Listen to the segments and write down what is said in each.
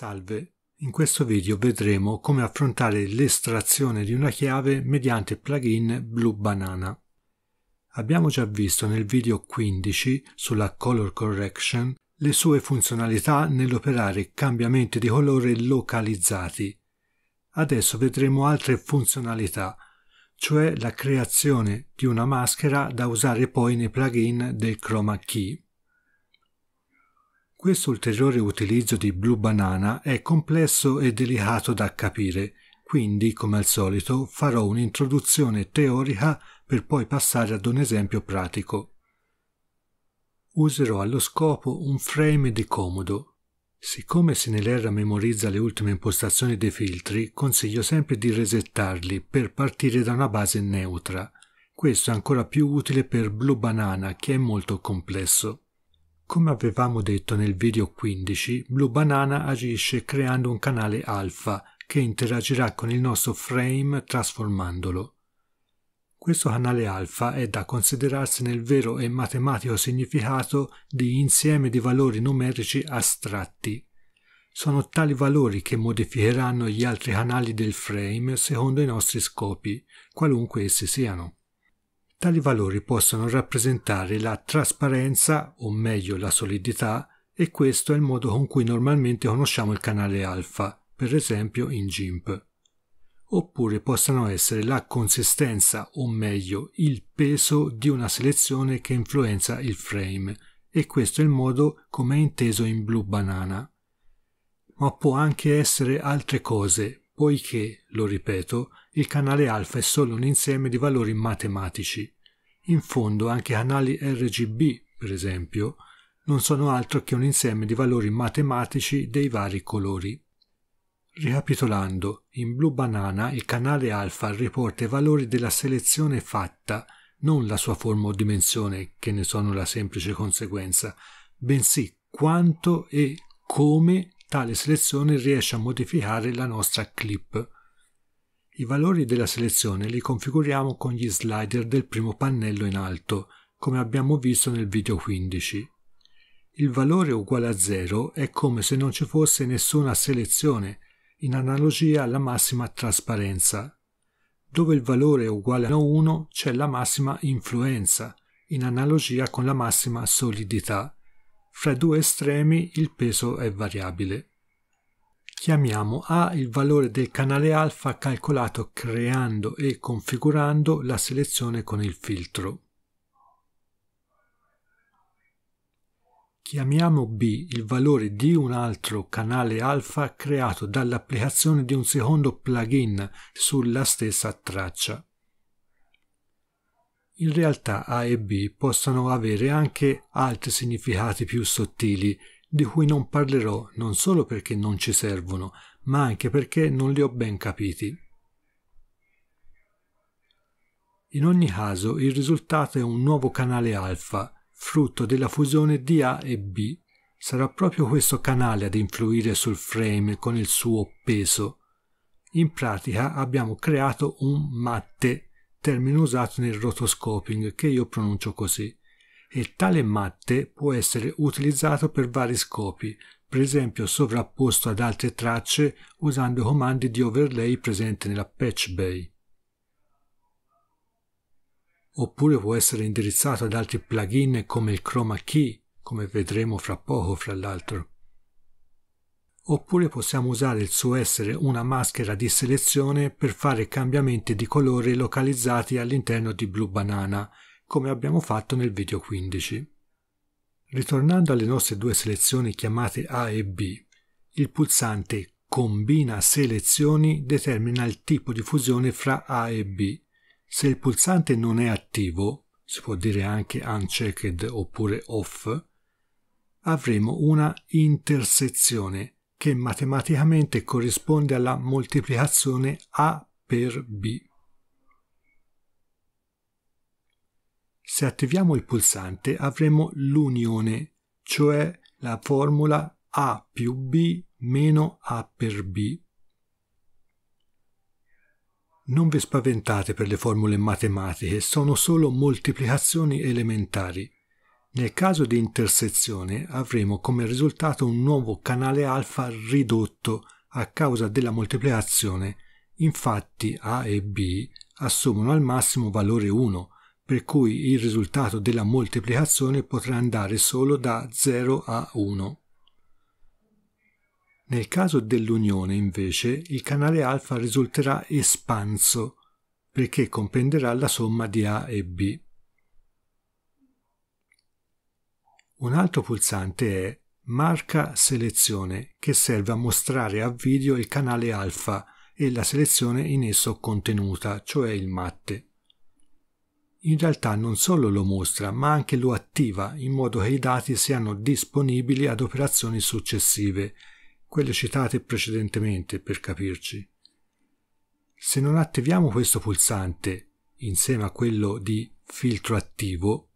Salve, in questo video vedremo come affrontare l'estrazione di una chiave mediante plugin Blue Banana. Abbiamo già visto nel video 15 sulla Color Correction le sue funzionalità nell'operare cambiamenti di colore localizzati. Adesso vedremo altre funzionalità, cioè la creazione di una maschera da usare poi nei plugin del Chroma Key. Questo ulteriore utilizzo di Blue Banana è complesso e delicato da capire, quindi, come al solito, farò un'introduzione teorica per poi passare ad un esempio pratico. Userò allo scopo un frame di comodo. Siccome Sinelera memorizza le ultime impostazioni dei filtri, consiglio sempre di resettarli per partire da una base neutra. Questo è ancora più utile per Blue Banana, che è molto complesso. Come avevamo detto nel video 15, Blue Banana agisce creando un canale alfa che interagirà con il nostro frame trasformandolo. Questo canale alfa è da considerarsi nel vero e matematico significato di insieme di valori numerici astratti. Sono tali valori che modificheranno gli altri canali del frame secondo i nostri scopi, qualunque essi siano. Tali valori possono rappresentare la trasparenza, o meglio la solidità, e questo è il modo con cui normalmente conosciamo il canale alfa, per esempio in GIMP. Oppure possono essere la consistenza, o meglio il peso di una selezione che influenza il frame, e questo è il modo come è inteso in blu banana. Ma può anche essere altre cose, poiché, lo ripeto, il canale alfa è solo un insieme di valori matematici. In fondo anche canali RGB, per esempio, non sono altro che un insieme di valori matematici dei vari colori. Ricapitolando, in blu banana il canale alfa riporta i valori della selezione fatta, non la sua forma o dimensione, che ne sono la semplice conseguenza, bensì quanto e come Tale selezione riesce a modificare la nostra clip. I valori della selezione li configuriamo con gli slider del primo pannello in alto, come abbiamo visto nel video 15. Il valore uguale a 0 è come se non ci fosse nessuna selezione, in analogia alla massima trasparenza. Dove il valore è uguale a 1 c'è la massima influenza, in analogia con la massima solidità fra due estremi il peso è variabile. Chiamiamo A il valore del canale alfa calcolato creando e configurando la selezione con il filtro. Chiamiamo B il valore di un altro canale alfa creato dall'applicazione di un secondo plugin sulla stessa traccia in realtà A e B possono avere anche altri significati più sottili, di cui non parlerò non solo perché non ci servono, ma anche perché non li ho ben capiti. In ogni caso, il risultato è un nuovo canale alfa, frutto della fusione di A e B. Sarà proprio questo canale ad influire sul frame con il suo peso. In pratica abbiamo creato un matte termine usato nel rotoscoping che io pronuncio così, e tale matte può essere utilizzato per vari scopi, per esempio sovrapposto ad altre tracce usando comandi di overlay presenti nella patch bay. Oppure può essere indirizzato ad altri plugin come il chroma key, come vedremo fra poco fra l'altro oppure possiamo usare il suo essere una maschera di selezione per fare cambiamenti di colore localizzati all'interno di Blue Banana, come abbiamo fatto nel video 15. Ritornando alle nostre due selezioni chiamate A e B, il pulsante Combina selezioni determina il tipo di fusione fra A e B. Se il pulsante non è attivo, si può dire anche unchecked oppure off, avremo una intersezione che matematicamente corrisponde alla moltiplicazione A per B. Se attiviamo il pulsante avremo l'unione, cioè la formula A più B meno A per B. Non vi spaventate per le formule matematiche, sono solo moltiplicazioni elementari. Nel caso di intersezione avremo come risultato un nuovo canale alfa ridotto a causa della moltiplicazione. Infatti A e B assumono al massimo valore 1, per cui il risultato della moltiplicazione potrà andare solo da 0 a 1. Nel caso dell'unione, invece, il canale alfa risulterà espanso, perché comprenderà la somma di A e B. Un altro pulsante è Marca Selezione, che serve a mostrare a video il canale alfa e la selezione in esso contenuta, cioè il matte. In realtà non solo lo mostra, ma anche lo attiva in modo che i dati siano disponibili ad operazioni successive, quelle citate precedentemente per capirci. Se non attiviamo questo pulsante insieme a quello di filtro attivo,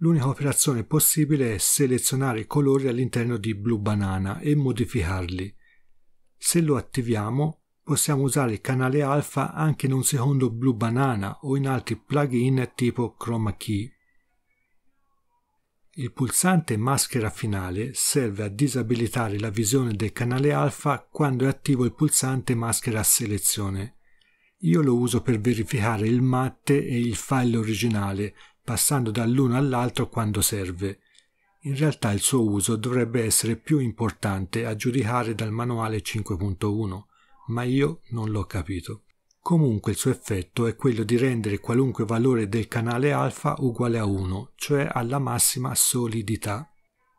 L'unica operazione possibile è selezionare i colori all'interno di Blue Banana e modificarli. Se lo attiviamo, possiamo usare il canale alfa anche in un secondo Blue Banana o in altri plugin tipo Chroma Key. Il pulsante maschera finale serve a disabilitare la visione del canale alfa quando è attivo il pulsante maschera selezione. Io lo uso per verificare il matte e il file originale passando dall'uno all'altro quando serve. In realtà il suo uso dovrebbe essere più importante a giudicare dal manuale 5.1, ma io non l'ho capito. Comunque il suo effetto è quello di rendere qualunque valore del canale alfa uguale a 1, cioè alla massima solidità.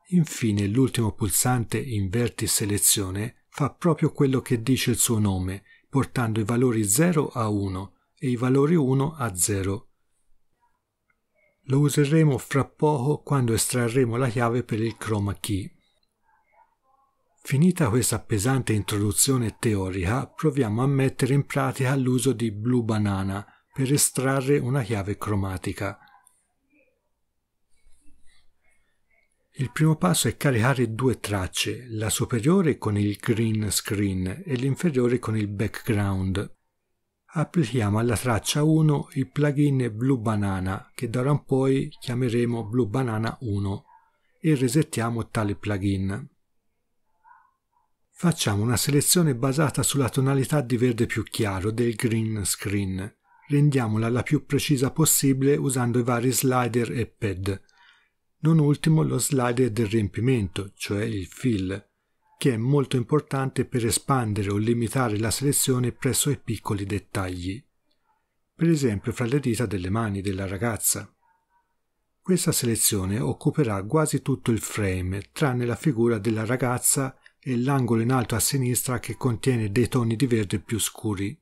Infine l'ultimo pulsante inverti selezione fa proprio quello che dice il suo nome, portando i valori 0 a 1 e i valori 1 a 0. Lo useremo fra poco quando estrarremo la chiave per il chroma key. Finita questa pesante introduzione teorica, proviamo a mettere in pratica l'uso di Blue Banana per estrarre una chiave cromatica. Il primo passo è caricare due tracce, la superiore con il green screen e l'inferiore con il background applichiamo alla traccia 1 il plugin Blue Banana che da ora in poi chiameremo Blue Banana 1 e resettiamo tale plugin. Facciamo una selezione basata sulla tonalità di verde più chiaro del green screen. Rendiamola la più precisa possibile usando i vari slider e pad. Non ultimo lo slider del riempimento, cioè il fill che è molto importante per espandere o limitare la selezione presso i piccoli dettagli, per esempio fra le dita delle mani della ragazza. Questa selezione occuperà quasi tutto il frame, tranne la figura della ragazza e l'angolo in alto a sinistra che contiene dei toni di verde più scuri.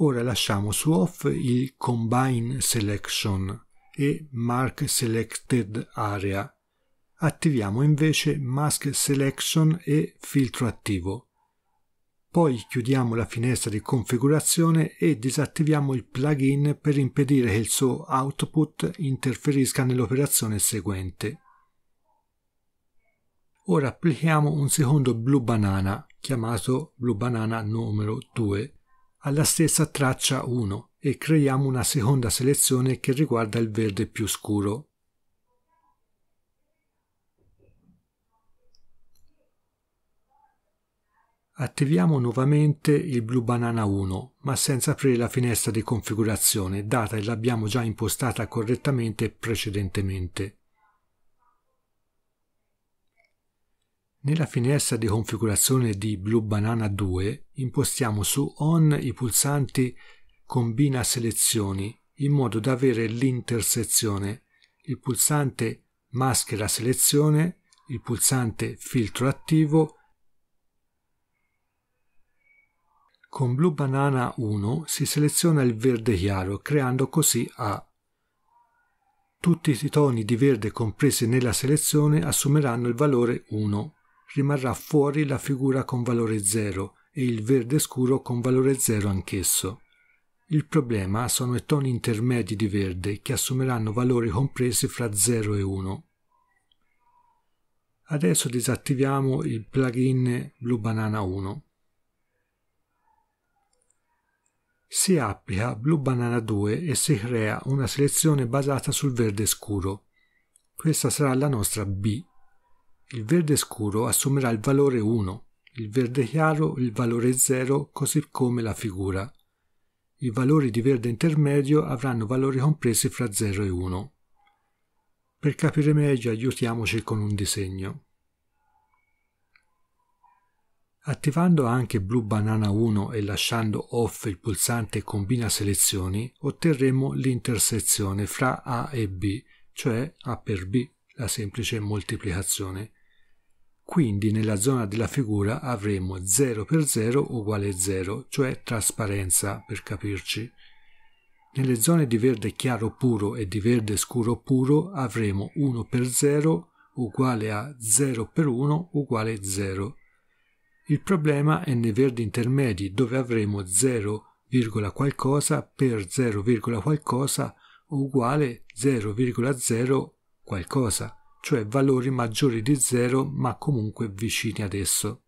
Ora lasciamo su off il Combine Selection e Mark Selected Area attiviamo invece Mask Selection e Filtro attivo. Poi chiudiamo la finestra di configurazione e disattiviamo il plugin per impedire che il suo output interferisca nell'operazione seguente. Ora applichiamo un secondo Blue banana, chiamato Blue banana numero 2, alla stessa traccia 1 e creiamo una seconda selezione che riguarda il verde più scuro. Attiviamo nuovamente il Blue Banana 1, ma senza aprire la finestra di configurazione, data e l'abbiamo già impostata correttamente precedentemente. Nella finestra di configurazione di Blue Banana 2 impostiamo su ON i pulsanti Combina selezioni in modo da avere l'intersezione, il pulsante Maschera selezione, il pulsante Filtro attivo Con Blue Banana 1 si seleziona il verde chiaro, creando così A. Tutti i toni di verde compresi nella selezione assumeranno il valore 1. Rimarrà fuori la figura con valore 0 e il verde scuro con valore 0 anch'esso. Il problema sono i toni intermedi di verde che assumeranno valori compresi fra 0 e 1. Adesso disattiviamo il plugin Blue Banana 1. Si applica Blue Banana 2 e si crea una selezione basata sul verde scuro. Questa sarà la nostra B. Il verde scuro assumerà il valore 1, il verde chiaro il valore 0, così come la figura. I valori di verde intermedio avranno valori compresi fra 0 e 1. Per capire meglio aiutiamoci con un disegno. Attivando anche Blue Banana 1 e lasciando off il pulsante Combina selezioni, otterremo l'intersezione fra A e B, cioè A per B, la semplice moltiplicazione. Quindi nella zona della figura avremo 0 per 0 uguale 0, cioè trasparenza per capirci. Nelle zone di verde chiaro puro e di verde scuro puro avremo 1 per 0 uguale a 0 per 1 uguale 0 il problema è nei verdi intermedi dove avremo 0, qualcosa per 0, qualcosa uguale 0,0 qualcosa, cioè valori maggiori di 0 ma comunque vicini ad esso.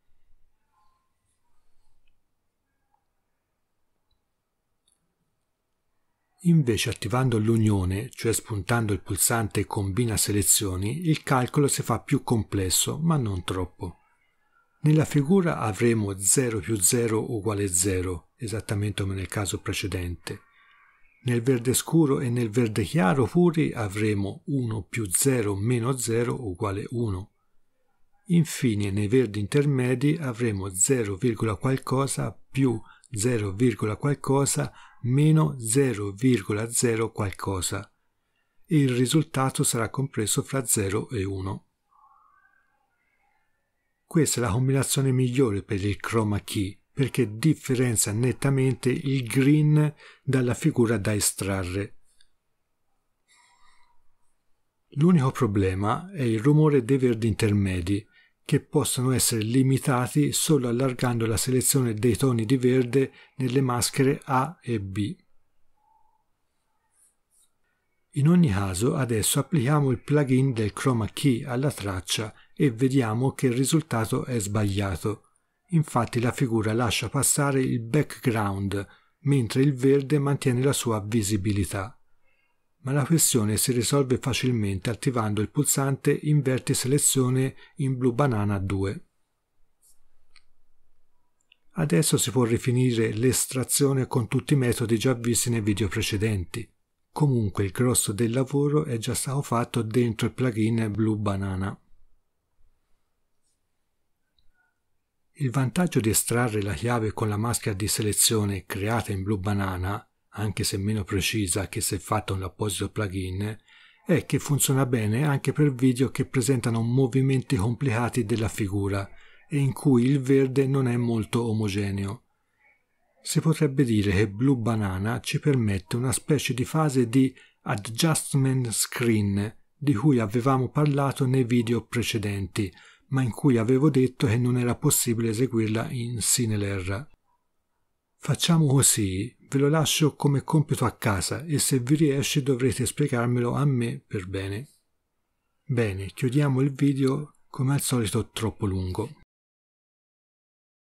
Invece attivando l'unione, cioè spuntando il pulsante combina selezioni, il calcolo si fa più complesso, ma non troppo. Nella figura avremo 0 più 0 uguale 0, esattamente come nel caso precedente. Nel verde scuro e nel verde chiaro puri avremo 1 più 0 meno 0 uguale 1. Infine nei verdi intermedi avremo 0, qualcosa più 0, qualcosa meno 0,0 qualcosa. Il risultato sarà compreso fra 0 e 1. Questa è la combinazione migliore per il chroma key perché differenzia nettamente il green dalla figura da estrarre. L'unico problema è il rumore dei verdi intermedi, che possono essere limitati solo allargando la selezione dei toni di verde nelle maschere A e B. In ogni caso adesso applichiamo il plugin del chroma key alla traccia e vediamo che il risultato è sbagliato. Infatti la figura lascia passare il background, mentre il verde mantiene la sua visibilità. Ma la questione si risolve facilmente attivando il pulsante Inverti selezione in blu banana 2. Adesso si può rifinire l'estrazione con tutti i metodi già visti nei video precedenti. Comunque il grosso del lavoro è già stato fatto dentro il plugin Blue Banana. Il vantaggio di estrarre la chiave con la maschera di selezione creata in Blue Banana, anche se meno precisa che se fatta un apposito plugin, è che funziona bene anche per video che presentano movimenti complicati della figura e in cui il verde non è molto omogeneo. Si potrebbe dire che Blue Banana ci permette una specie di fase di adjustment screen di cui avevamo parlato nei video precedenti, ma in cui avevo detto che non era possibile eseguirla in Sinelerra. Facciamo così, ve lo lascio come compito a casa e se vi riesce dovrete spiegarmelo a me per bene. Bene, chiudiamo il video come al solito troppo lungo.